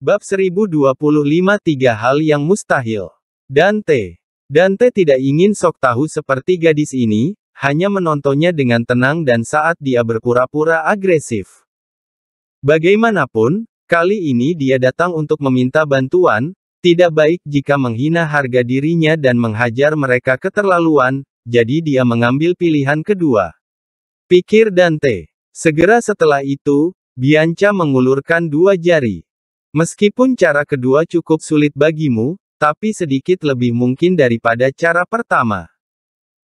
Bab 1025 Tiga Hal Yang Mustahil Dante Dante tidak ingin sok tahu seperti gadis ini, hanya menontonnya dengan tenang dan saat dia berpura-pura agresif. Bagaimanapun, kali ini dia datang untuk meminta bantuan, tidak baik jika menghina harga dirinya dan menghajar mereka keterlaluan, jadi dia mengambil pilihan kedua. Pikir Dante. Segera setelah itu, Bianca mengulurkan dua jari. Meskipun cara kedua cukup sulit bagimu, tapi sedikit lebih mungkin daripada cara pertama.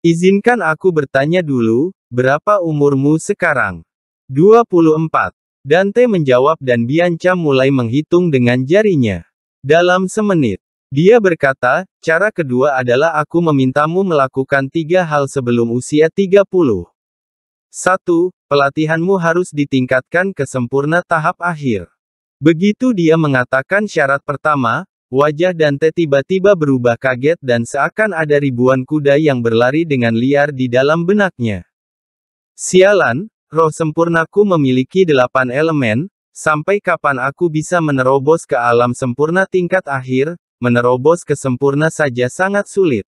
Izinkan aku bertanya dulu, berapa umurmu sekarang? 24. Dante menjawab dan Bianca mulai menghitung dengan jarinya. Dalam semenit, dia berkata, cara kedua adalah aku memintamu melakukan tiga hal sebelum usia 30. 1. Pelatihanmu harus ditingkatkan ke sempurna tahap akhir. Begitu dia mengatakan syarat pertama, wajah Dante tiba-tiba berubah kaget dan seakan ada ribuan kuda yang berlari dengan liar di dalam benaknya. Sialan, roh sempurnaku memiliki delapan elemen, sampai kapan aku bisa menerobos ke alam sempurna tingkat akhir, menerobos ke sempurna saja sangat sulit.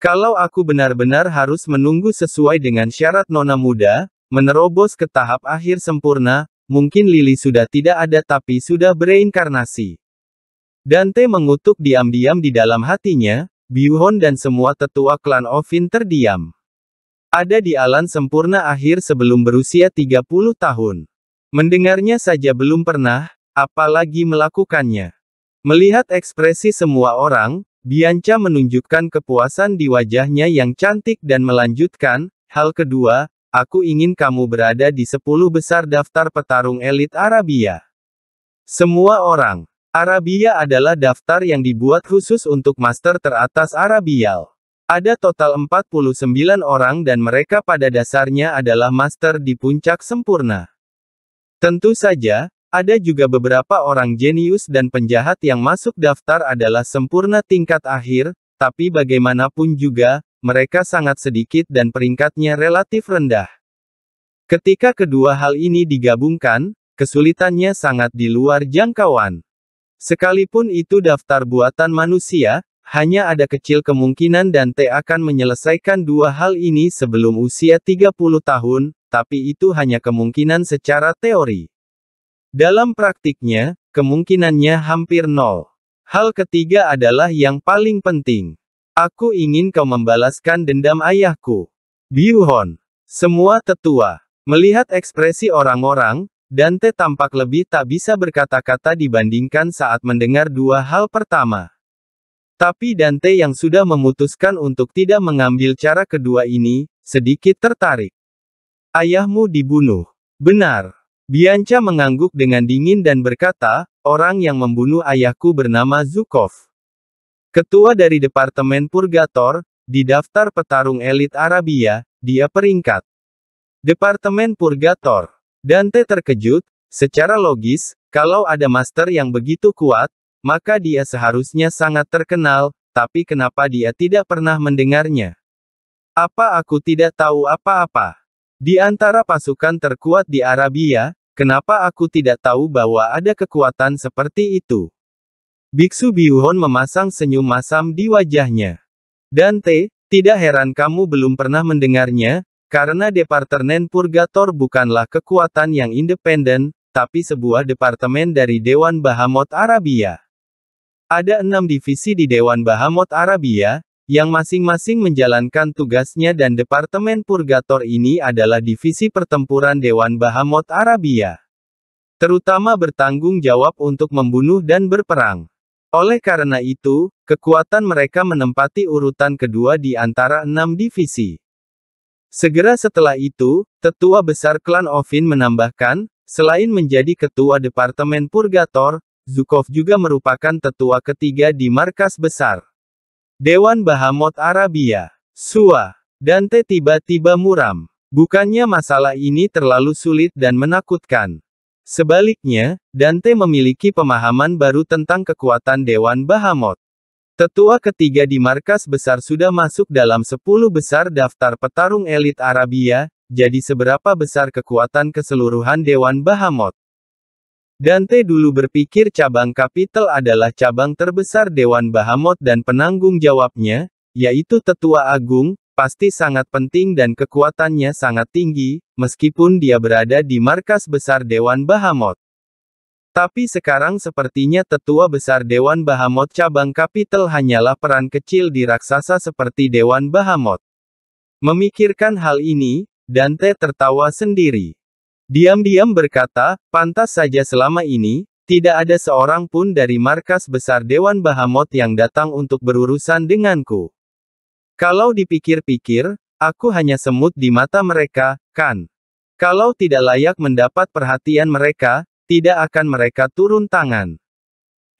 Kalau aku benar-benar harus menunggu sesuai dengan syarat nona muda, menerobos ke tahap akhir sempurna, Mungkin Lily sudah tidak ada tapi sudah bereinkarnasi. Dante mengutuk diam-diam di dalam hatinya, Biuhon dan semua tetua klan Ovin terdiam. Ada di alan sempurna akhir sebelum berusia 30 tahun. Mendengarnya saja belum pernah, apalagi melakukannya. Melihat ekspresi semua orang, Bianca menunjukkan kepuasan di wajahnya yang cantik dan melanjutkan, hal kedua, Aku ingin kamu berada di 10 besar daftar petarung elit Arabia. Semua orang, Arabia adalah daftar yang dibuat khusus untuk master teratas Arabial. Ada total 49 orang dan mereka pada dasarnya adalah master di puncak sempurna. Tentu saja, ada juga beberapa orang jenius dan penjahat yang masuk daftar adalah sempurna tingkat akhir, tapi bagaimanapun juga, mereka sangat sedikit dan peringkatnya relatif rendah. Ketika kedua hal ini digabungkan, kesulitannya sangat di luar jangkauan. Sekalipun itu daftar buatan manusia, hanya ada kecil kemungkinan Dante akan menyelesaikan dua hal ini sebelum usia 30 tahun, tapi itu hanya kemungkinan secara teori. Dalam praktiknya, kemungkinannya hampir nol. Hal ketiga adalah yang paling penting. Aku ingin kau membalaskan dendam ayahku. Biuhon. Semua tetua. Melihat ekspresi orang-orang, Dante tampak lebih tak bisa berkata-kata dibandingkan saat mendengar dua hal pertama. Tapi Dante yang sudah memutuskan untuk tidak mengambil cara kedua ini, sedikit tertarik. Ayahmu dibunuh. Benar. Bianca mengangguk dengan dingin dan berkata, orang yang membunuh ayahku bernama Zukov. Ketua dari Departemen Purgator, di daftar petarung elit Arabia, dia peringkat. Departemen Purgator. Dante terkejut, secara logis, kalau ada master yang begitu kuat, maka dia seharusnya sangat terkenal, tapi kenapa dia tidak pernah mendengarnya? Apa aku tidak tahu apa-apa? Di antara pasukan terkuat di Arabia, kenapa aku tidak tahu bahwa ada kekuatan seperti itu? Biksu Biuhon memasang senyum masam di wajahnya. Dante, tidak heran kamu belum pernah mendengarnya, karena Departemen Purgator bukanlah kekuatan yang independen, tapi sebuah departemen dari Dewan Bahamut Arabia. Ada enam divisi di Dewan Bahamut Arabia, yang masing-masing menjalankan tugasnya dan Departemen Purgator ini adalah divisi pertempuran Dewan Bahamut Arabia. Terutama bertanggung jawab untuk membunuh dan berperang. Oleh karena itu, kekuatan mereka menempati urutan kedua di antara enam divisi. Segera setelah itu, tetua besar klan Ovin menambahkan, selain menjadi ketua Departemen Purgator, Zukov juga merupakan tetua ketiga di markas besar. Dewan Bahamut Arabia, Sua, Dante tiba-tiba muram. Bukannya masalah ini terlalu sulit dan menakutkan. Sebaliknya, Dante memiliki pemahaman baru tentang kekuatan Dewan Bahamut. Tetua ketiga di markas besar sudah masuk dalam sepuluh besar daftar petarung elit Arabia, jadi seberapa besar kekuatan keseluruhan Dewan Bahamut. Dante dulu berpikir cabang kapital adalah cabang terbesar Dewan Bahamut dan penanggung jawabnya, yaitu Tetua Agung, pasti sangat penting dan kekuatannya sangat tinggi, meskipun dia berada di markas besar Dewan Bahamut. Tapi sekarang sepertinya tetua besar Dewan Bahamut cabang kapital hanyalah peran kecil di raksasa seperti Dewan Bahamut. Memikirkan hal ini, Dante tertawa sendiri. Diam-diam berkata, pantas saja selama ini, tidak ada seorang pun dari markas besar Dewan Bahamut yang datang untuk berurusan denganku. Kalau dipikir-pikir, aku hanya semut di mata mereka, kan? Kalau tidak layak mendapat perhatian mereka, tidak akan mereka turun tangan.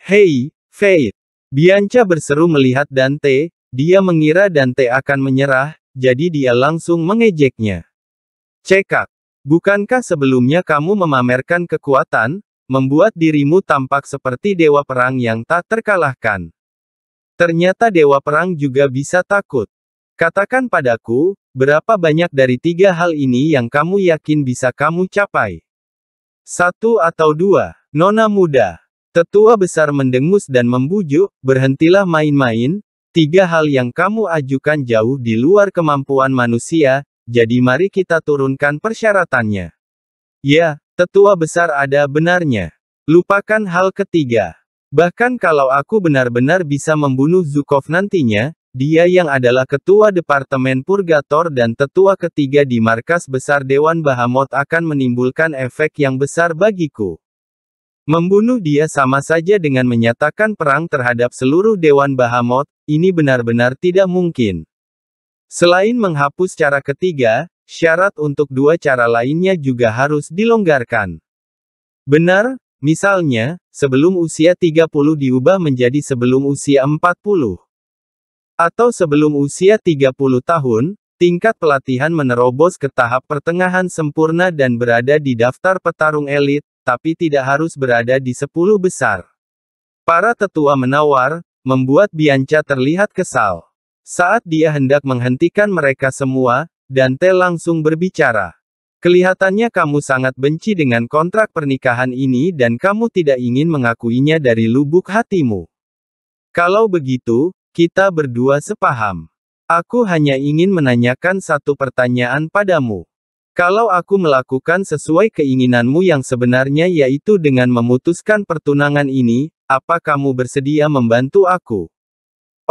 Hei, Faith! Bianca berseru melihat Dante, dia mengira Dante akan menyerah, jadi dia langsung mengejeknya. Cekak! Bukankah sebelumnya kamu memamerkan kekuatan, membuat dirimu tampak seperti dewa perang yang tak terkalahkan? Ternyata dewa perang juga bisa takut. Katakan padaku, berapa banyak dari tiga hal ini yang kamu yakin bisa kamu capai? Satu atau dua, nona muda. Tetua besar mendengus dan membujuk, berhentilah main-main, tiga hal yang kamu ajukan jauh di luar kemampuan manusia, jadi mari kita turunkan persyaratannya. Ya, tetua besar ada benarnya. Lupakan hal ketiga. Bahkan kalau aku benar-benar bisa membunuh Zukov nantinya, dia yang adalah ketua Departemen Purgator dan tetua ketiga di markas besar Dewan Bahamot akan menimbulkan efek yang besar bagiku. Membunuh dia sama saja dengan menyatakan perang terhadap seluruh Dewan Bahamot, ini benar-benar tidak mungkin. Selain menghapus cara ketiga, syarat untuk dua cara lainnya juga harus dilonggarkan. Benar, Misalnya, sebelum usia 30 diubah menjadi sebelum usia 40. Atau sebelum usia 30 tahun, tingkat pelatihan menerobos ke tahap pertengahan sempurna dan berada di daftar petarung elit, tapi tidak harus berada di 10 besar. Para tetua menawar, membuat Bianca terlihat kesal. Saat dia hendak menghentikan mereka semua, Dante langsung berbicara. Kelihatannya kamu sangat benci dengan kontrak pernikahan ini dan kamu tidak ingin mengakuinya dari lubuk hatimu. Kalau begitu, kita berdua sepaham. Aku hanya ingin menanyakan satu pertanyaan padamu. Kalau aku melakukan sesuai keinginanmu yang sebenarnya yaitu dengan memutuskan pertunangan ini, apa kamu bersedia membantu aku?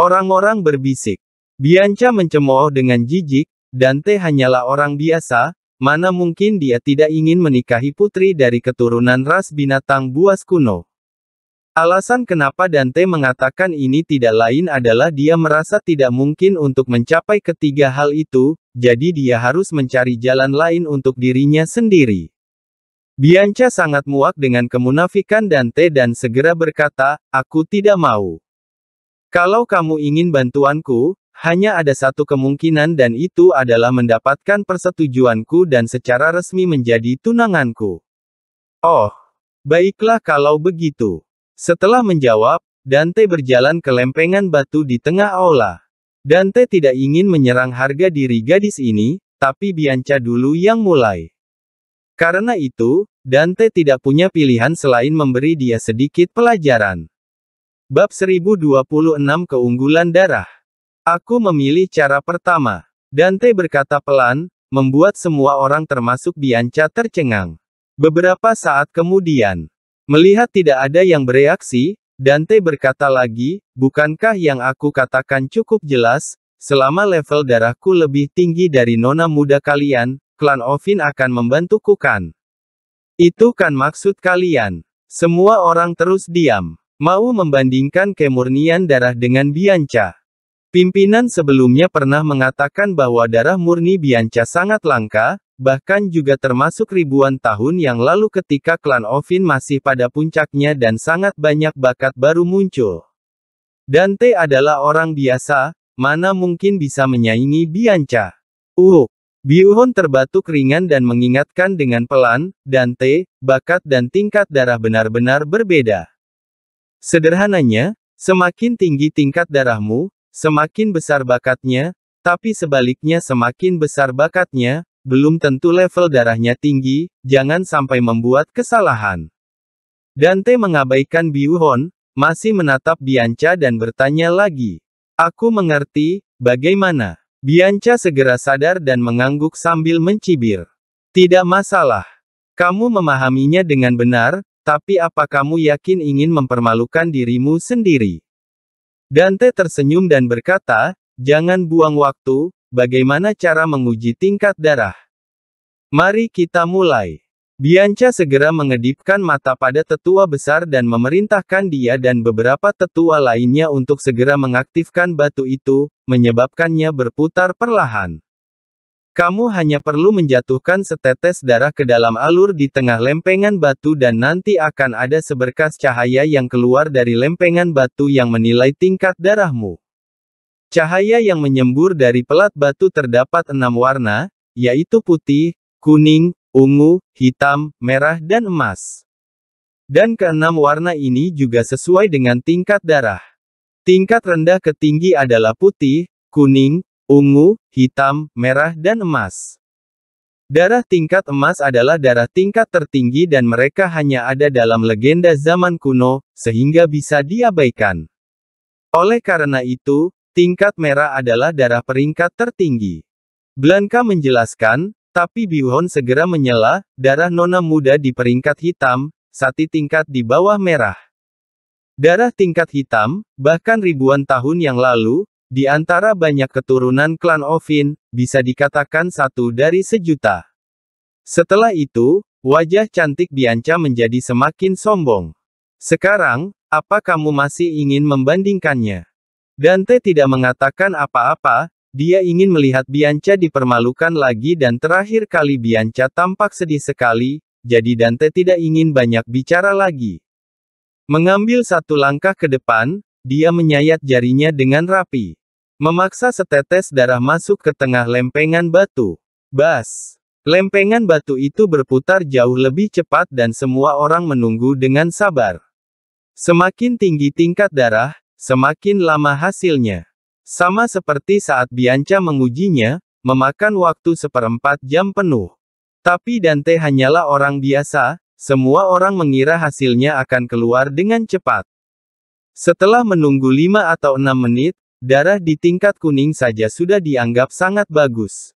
Orang-orang berbisik. Bianca mencemooh dengan jijik, Dante hanyalah orang biasa, Mana mungkin dia tidak ingin menikahi putri dari keturunan ras binatang buas kuno. Alasan kenapa Dante mengatakan ini tidak lain adalah dia merasa tidak mungkin untuk mencapai ketiga hal itu, jadi dia harus mencari jalan lain untuk dirinya sendiri. Bianca sangat muak dengan kemunafikan Dante dan segera berkata, "Aku tidak mau. Kalau kamu ingin bantuanku, hanya ada satu kemungkinan dan itu adalah mendapatkan persetujuanku dan secara resmi menjadi tunanganku. Oh, baiklah kalau begitu. Setelah menjawab, Dante berjalan ke lempengan batu di tengah aula. Dante tidak ingin menyerang harga diri gadis ini, tapi Bianca dulu yang mulai. Karena itu, Dante tidak punya pilihan selain memberi dia sedikit pelajaran. Bab 1026 Keunggulan Darah Aku memilih cara pertama. Dante berkata pelan, membuat semua orang termasuk Bianca tercengang. Beberapa saat kemudian, melihat tidak ada yang bereaksi, Dante berkata lagi, bukankah yang aku katakan cukup jelas, selama level darahku lebih tinggi dari nona muda kalian, klan Ovin akan membantuku kan? Itu kan maksud kalian. Semua orang terus diam. Mau membandingkan kemurnian darah dengan Bianca. Pimpinan sebelumnya pernah mengatakan bahwa darah murni Bianca sangat langka, bahkan juga termasuk ribuan tahun yang lalu ketika klan Ovin masih pada puncaknya dan sangat banyak bakat baru muncul. Dante adalah orang biasa, mana mungkin bisa menyaingi Bianca. Uh, Biuhon terbatuk ringan dan mengingatkan dengan pelan, Dante, bakat dan tingkat darah benar-benar berbeda. Sederhananya, semakin tinggi tingkat darahmu, Semakin besar bakatnya, tapi sebaliknya semakin besar bakatnya, belum tentu level darahnya tinggi, jangan sampai membuat kesalahan. Dante mengabaikan Biuhon, masih menatap Bianca dan bertanya lagi. Aku mengerti, bagaimana? Bianca segera sadar dan mengangguk sambil mencibir. Tidak masalah. Kamu memahaminya dengan benar, tapi apa kamu yakin ingin mempermalukan dirimu sendiri? Dante tersenyum dan berkata, jangan buang waktu, bagaimana cara menguji tingkat darah? Mari kita mulai. Bianca segera mengedipkan mata pada tetua besar dan memerintahkan dia dan beberapa tetua lainnya untuk segera mengaktifkan batu itu, menyebabkannya berputar perlahan. Kamu hanya perlu menjatuhkan setetes darah ke dalam alur di tengah lempengan batu dan nanti akan ada seberkas cahaya yang keluar dari lempengan batu yang menilai tingkat darahmu. Cahaya yang menyembur dari pelat batu terdapat enam warna, yaitu putih, kuning, ungu, hitam, merah dan emas. Dan keenam warna ini juga sesuai dengan tingkat darah. Tingkat rendah ke tinggi adalah putih, kuning, ungu, hitam, merah dan emas. Darah tingkat emas adalah darah tingkat tertinggi dan mereka hanya ada dalam legenda zaman kuno, sehingga bisa diabaikan. Oleh karena itu, tingkat merah adalah darah peringkat tertinggi. Blanka menjelaskan, tapi Bihon segera menyela, darah nona muda di peringkat hitam, sati tingkat di bawah merah. Darah tingkat hitam, bahkan ribuan tahun yang lalu, di antara banyak keturunan klan Ovin, bisa dikatakan satu dari sejuta. Setelah itu, wajah cantik Bianca menjadi semakin sombong. Sekarang, apa kamu masih ingin membandingkannya? Dante tidak mengatakan apa-apa, dia ingin melihat Bianca dipermalukan lagi dan terakhir kali Bianca tampak sedih sekali, jadi Dante tidak ingin banyak bicara lagi. Mengambil satu langkah ke depan, dia menyayat jarinya dengan rapi. Memaksa setetes darah masuk ke tengah lempengan batu. Bas. Lempengan batu itu berputar jauh lebih cepat dan semua orang menunggu dengan sabar. Semakin tinggi tingkat darah, semakin lama hasilnya. Sama seperti saat Bianca mengujinya, memakan waktu seperempat jam penuh. Tapi Dante hanyalah orang biasa, semua orang mengira hasilnya akan keluar dengan cepat. Setelah menunggu lima atau enam menit, Darah di tingkat kuning saja sudah dianggap sangat bagus.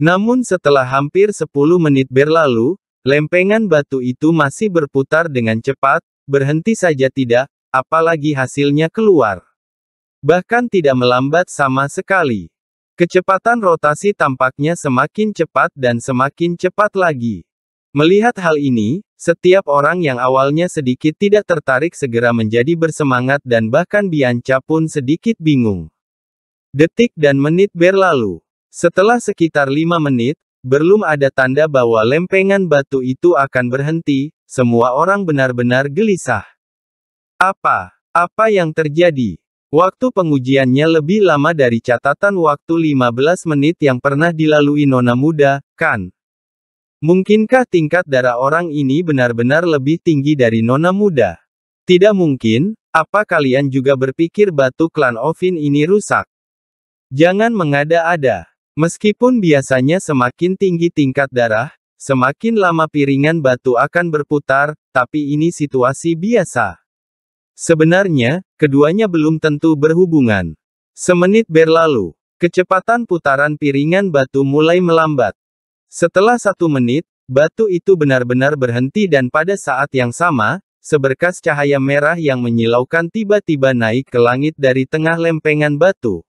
Namun setelah hampir 10 menit berlalu, lempengan batu itu masih berputar dengan cepat, berhenti saja tidak, apalagi hasilnya keluar. Bahkan tidak melambat sama sekali. Kecepatan rotasi tampaknya semakin cepat dan semakin cepat lagi. Melihat hal ini, setiap orang yang awalnya sedikit tidak tertarik segera menjadi bersemangat dan bahkan Bianca pun sedikit bingung. Detik dan menit berlalu. Setelah sekitar lima menit, belum ada tanda bahwa lempengan batu itu akan berhenti, semua orang benar-benar gelisah. Apa? Apa yang terjadi? Waktu pengujiannya lebih lama dari catatan waktu 15 menit yang pernah dilalui Nona Muda, kan? Mungkinkah tingkat darah orang ini benar-benar lebih tinggi dari nona muda? Tidak mungkin, apa kalian juga berpikir batu klan Ovin ini rusak? Jangan mengada-ada. Meskipun biasanya semakin tinggi tingkat darah, semakin lama piringan batu akan berputar, tapi ini situasi biasa. Sebenarnya, keduanya belum tentu berhubungan. Semenit berlalu, kecepatan putaran piringan batu mulai melambat. Setelah satu menit, batu itu benar-benar berhenti dan pada saat yang sama, seberkas cahaya merah yang menyilaukan tiba-tiba naik ke langit dari tengah lempengan batu.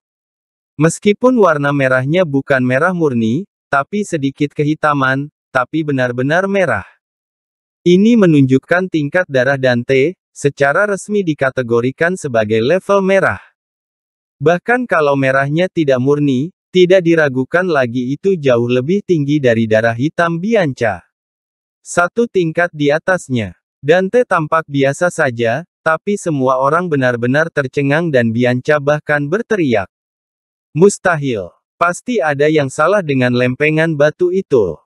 Meskipun warna merahnya bukan merah murni, tapi sedikit kehitaman, tapi benar-benar merah. Ini menunjukkan tingkat darah Dante, secara resmi dikategorikan sebagai level merah. Bahkan kalau merahnya tidak murni, tidak diragukan lagi itu jauh lebih tinggi dari darah hitam Bianca. Satu tingkat di atasnya. Dante tampak biasa saja, tapi semua orang benar-benar tercengang dan Bianca bahkan berteriak. Mustahil. Pasti ada yang salah dengan lempengan batu itu.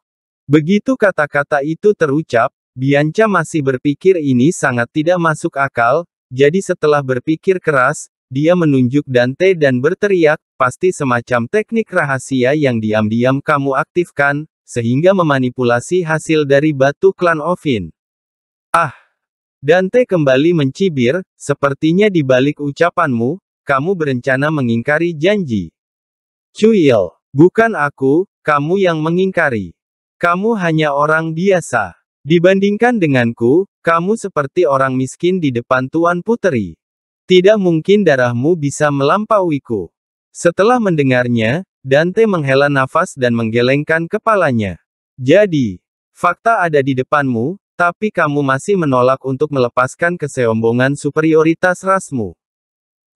Begitu kata-kata itu terucap, Bianca masih berpikir ini sangat tidak masuk akal, jadi setelah berpikir keras, dia menunjuk Dante dan berteriak, pasti semacam teknik rahasia yang diam-diam kamu aktifkan, sehingga memanipulasi hasil dari batu klan Ovin. Ah! Dante kembali mencibir, sepertinya di balik ucapanmu, kamu berencana mengingkari janji. Cuyil, bukan aku, kamu yang mengingkari. Kamu hanya orang biasa. Dibandingkan denganku, kamu seperti orang miskin di depan Tuan Puteri. Tidak mungkin darahmu bisa melampauiku. Setelah mendengarnya, Dante menghela nafas dan menggelengkan kepalanya. Jadi, fakta ada di depanmu, tapi kamu masih menolak untuk melepaskan keseombongan superioritas rasmu.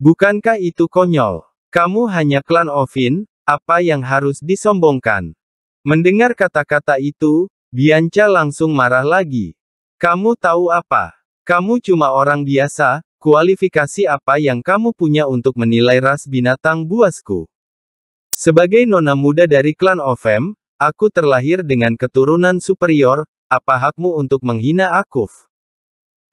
Bukankah itu konyol? Kamu hanya klan Ovin, apa yang harus disombongkan? Mendengar kata-kata itu, Bianca langsung marah lagi. Kamu tahu apa? Kamu cuma orang biasa, Kualifikasi apa yang kamu punya untuk menilai ras binatang buasku? Sebagai nona muda dari klan Ovem, aku terlahir dengan keturunan superior, apa hakmu untuk menghina aku?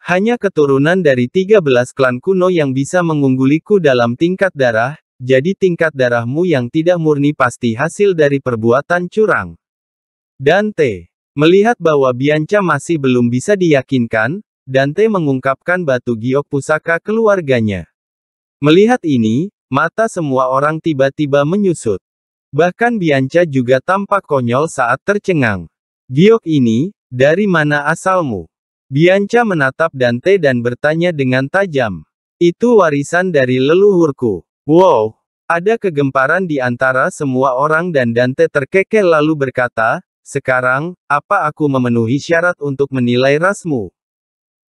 Hanya keturunan dari 13 klan kuno yang bisa mengungguliku dalam tingkat darah, jadi tingkat darahmu yang tidak murni pasti hasil dari perbuatan curang. Dante, melihat bahwa Bianca masih belum bisa diyakinkan, Dante mengungkapkan batu giok pusaka keluarganya. Melihat ini, mata semua orang tiba-tiba menyusut. Bahkan Bianca juga tampak konyol saat tercengang. Giok ini, dari mana asalmu? Bianca menatap Dante dan bertanya dengan tajam. Itu warisan dari leluhurku. Wow! Ada kegemparan di antara semua orang dan Dante terkekeh lalu berkata, sekarang, apa aku memenuhi syarat untuk menilai rasmu?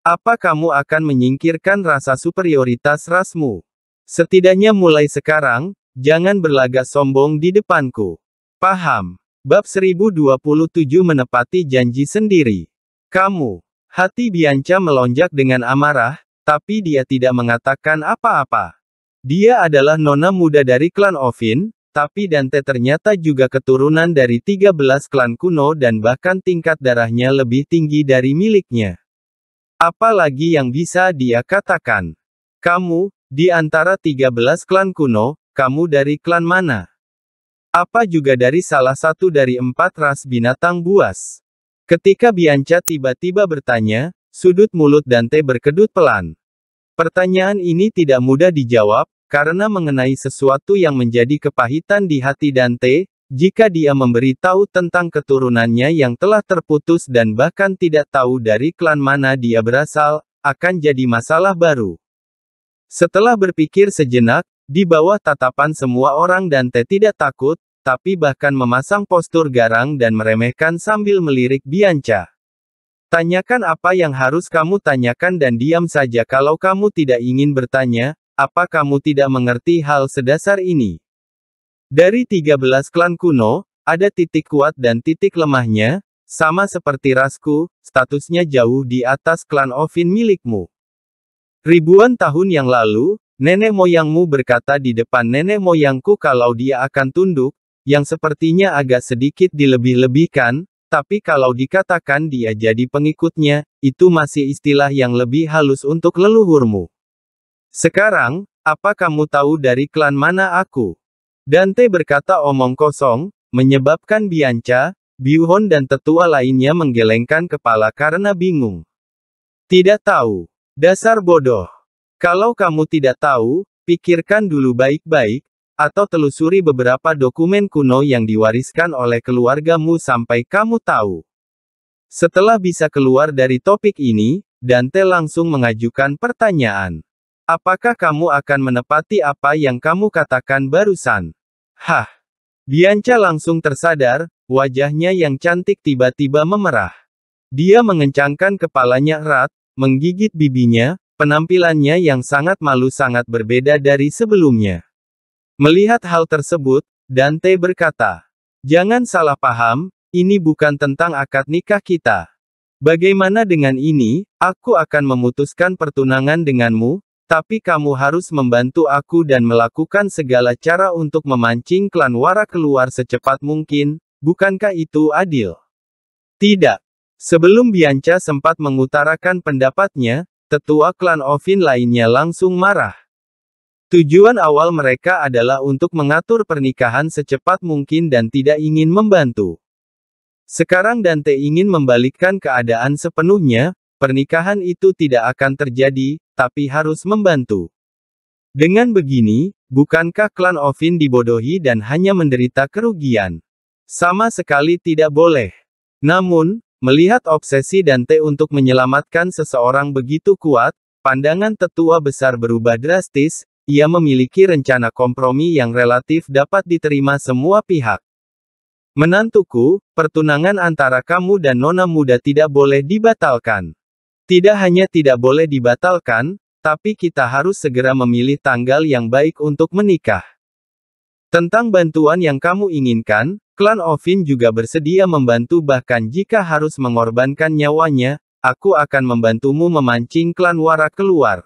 Apa kamu akan menyingkirkan rasa superioritas rasmu? Setidaknya mulai sekarang, jangan berlagak sombong di depanku. Paham? Bab 1027 menepati janji sendiri. Kamu, hati Bianca melonjak dengan amarah, tapi dia tidak mengatakan apa-apa. Dia adalah nona muda dari klan Ovin, tapi Dante ternyata juga keturunan dari 13 klan kuno dan bahkan tingkat darahnya lebih tinggi dari miliknya. Apa lagi yang bisa dia katakan? Kamu, di antara 13 klan kuno, kamu dari klan mana? Apa juga dari salah satu dari empat ras binatang buas? Ketika Bianca tiba-tiba bertanya, sudut mulut Dante berkedut pelan. Pertanyaan ini tidak mudah dijawab, karena mengenai sesuatu yang menjadi kepahitan di hati Dante, jika dia memberi tahu tentang keturunannya yang telah terputus dan bahkan tidak tahu dari klan mana dia berasal, akan jadi masalah baru. Setelah berpikir sejenak, di bawah tatapan semua orang dan Dante tidak takut, tapi bahkan memasang postur garang dan meremehkan sambil melirik Bianca. Tanyakan apa yang harus kamu tanyakan dan diam saja kalau kamu tidak ingin bertanya, apa kamu tidak mengerti hal sedasar ini? Dari 13 klan kuno, ada titik kuat dan titik lemahnya, sama seperti Rasku, statusnya jauh di atas klan Ovin milikmu. Ribuan tahun yang lalu, nenek moyangmu berkata di depan nenek moyangku kalau dia akan tunduk, yang sepertinya agak sedikit dilebih-lebihkan, tapi kalau dikatakan dia jadi pengikutnya, itu masih istilah yang lebih halus untuk leluhurmu. Sekarang, apa kamu tahu dari klan mana aku? Dante berkata omong kosong, menyebabkan Bianca, Biuhon dan tetua lainnya menggelengkan kepala karena bingung. Tidak tahu. Dasar bodoh. Kalau kamu tidak tahu, pikirkan dulu baik-baik, atau telusuri beberapa dokumen kuno yang diwariskan oleh keluargamu sampai kamu tahu. Setelah bisa keluar dari topik ini, Dante langsung mengajukan pertanyaan. Apakah kamu akan menepati apa yang kamu katakan barusan? Hah! Bianca langsung tersadar, wajahnya yang cantik tiba-tiba memerah. Dia mengencangkan kepalanya erat, menggigit bibinya, penampilannya yang sangat malu sangat berbeda dari sebelumnya. Melihat hal tersebut, Dante berkata, Jangan salah paham, ini bukan tentang akad nikah kita. Bagaimana dengan ini, aku akan memutuskan pertunangan denganmu, tapi kamu harus membantu aku dan melakukan segala cara untuk memancing klan Wara keluar secepat mungkin, bukankah itu adil? Tidak. Sebelum Bianca sempat mengutarakan pendapatnya, tetua klan Ovin lainnya langsung marah. Tujuan awal mereka adalah untuk mengatur pernikahan secepat mungkin dan tidak ingin membantu. Sekarang Dante ingin membalikkan keadaan sepenuhnya, Pernikahan itu tidak akan terjadi, tapi harus membantu. Dengan begini, bukankah klan Ovin dibodohi dan hanya menderita kerugian? Sama sekali tidak boleh. Namun, melihat obsesi Dante untuk menyelamatkan seseorang begitu kuat, pandangan tetua besar berubah drastis, ia memiliki rencana kompromi yang relatif dapat diterima semua pihak. Menantuku, pertunangan antara kamu dan nona muda tidak boleh dibatalkan. Tidak hanya tidak boleh dibatalkan, tapi kita harus segera memilih tanggal yang baik untuk menikah. Tentang bantuan yang kamu inginkan, klan Ovin juga bersedia membantu bahkan jika harus mengorbankan nyawanya, aku akan membantumu memancing klan Wara keluar.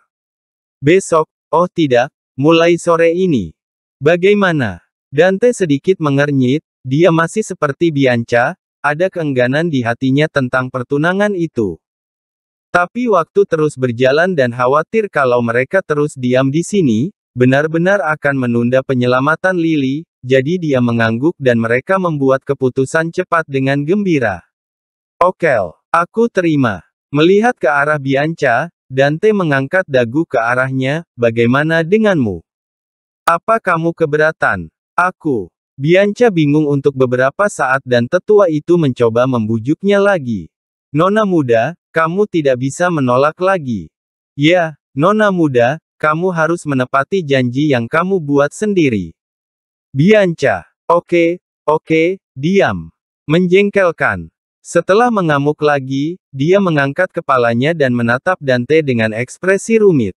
Besok, oh tidak, mulai sore ini. Bagaimana? Dante sedikit mengernyit, dia masih seperti Bianca, ada keengganan di hatinya tentang pertunangan itu. Tapi waktu terus berjalan dan khawatir kalau mereka terus diam di sini, benar-benar akan menunda penyelamatan Lily, jadi dia mengangguk dan mereka membuat keputusan cepat dengan gembira. Okel, aku terima. Melihat ke arah Bianca, Dante mengangkat dagu ke arahnya, bagaimana denganmu? Apa kamu keberatan? Aku. Bianca bingung untuk beberapa saat dan tetua itu mencoba membujuknya lagi. Nona muda, kamu tidak bisa menolak lagi. Ya, Nona muda, kamu harus menepati janji yang kamu buat sendiri. Bianca, oke, oke, diam. Menjengkelkan. Setelah mengamuk lagi, dia mengangkat kepalanya dan menatap Dante dengan ekspresi rumit.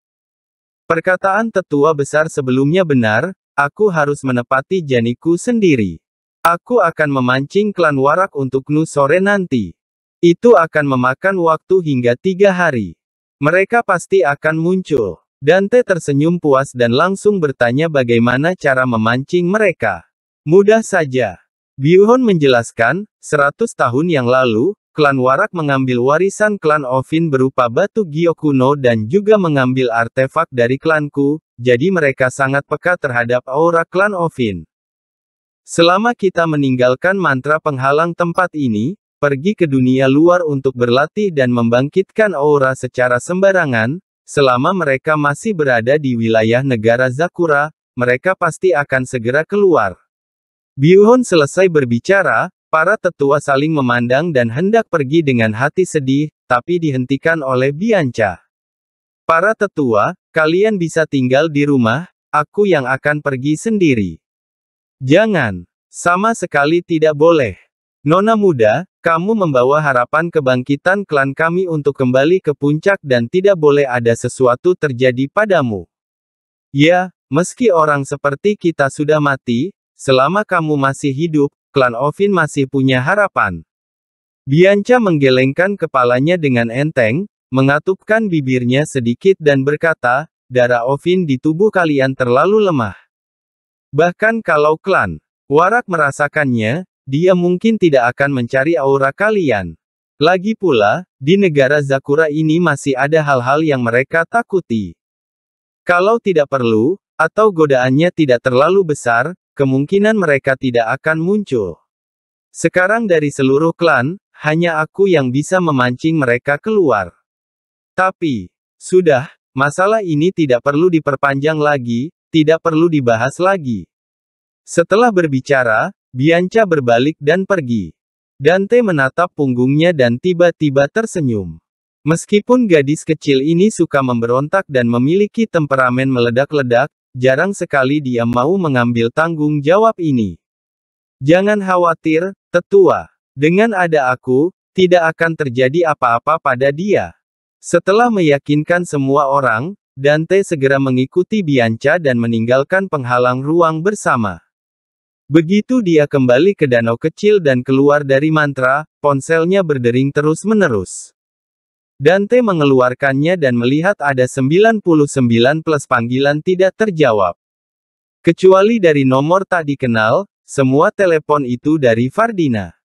Perkataan tetua besar sebelumnya benar, aku harus menepati janiku sendiri. Aku akan memancing klan warak untuk Nu sore nanti. Itu akan memakan waktu hingga tiga hari. Mereka pasti akan muncul. Dante tersenyum puas dan langsung bertanya bagaimana cara memancing mereka. Mudah saja. Biuhon menjelaskan, seratus tahun yang lalu, klan Warak mengambil warisan klan Ovin berupa batu giokuno dan juga mengambil artefak dari klanku, jadi mereka sangat peka terhadap aura klan Ovin. Selama kita meninggalkan mantra penghalang tempat ini, pergi ke dunia luar untuk berlatih dan membangkitkan aura secara sembarangan, selama mereka masih berada di wilayah negara Zakura, mereka pasti akan segera keluar. Byuhon selesai berbicara, para tetua saling memandang dan hendak pergi dengan hati sedih, tapi dihentikan oleh Bianca. Para tetua, kalian bisa tinggal di rumah, aku yang akan pergi sendiri. Jangan, sama sekali tidak boleh. Nona muda, kamu membawa harapan kebangkitan klan kami untuk kembali ke puncak dan tidak boleh ada sesuatu terjadi padamu. Ya, meski orang seperti kita sudah mati, selama kamu masih hidup, klan Ovin masih punya harapan. Bianca menggelengkan kepalanya dengan enteng, mengatupkan bibirnya sedikit dan berkata, darah Ovin di tubuh kalian terlalu lemah. Bahkan kalau klan Warak merasakannya, dia mungkin tidak akan mencari aura kalian. Lagi pula, di negara Zakura ini masih ada hal-hal yang mereka takuti. Kalau tidak perlu, atau godaannya tidak terlalu besar, kemungkinan mereka tidak akan muncul. Sekarang dari seluruh klan, hanya aku yang bisa memancing mereka keluar. Tapi, sudah, masalah ini tidak perlu diperpanjang lagi, tidak perlu dibahas lagi. Setelah berbicara, Bianca berbalik dan pergi. Dante menatap punggungnya dan tiba-tiba tersenyum. Meskipun gadis kecil ini suka memberontak dan memiliki temperamen meledak-ledak, jarang sekali dia mau mengambil tanggung jawab ini. Jangan khawatir, tetua. Dengan ada aku, tidak akan terjadi apa-apa pada dia. Setelah meyakinkan semua orang, Dante segera mengikuti Bianca dan meninggalkan penghalang ruang bersama. Begitu dia kembali ke danau kecil dan keluar dari mantra, ponselnya berdering terus-menerus. Dante mengeluarkannya dan melihat ada 99 plus panggilan tidak terjawab. Kecuali dari nomor tak dikenal, semua telepon itu dari Fardina.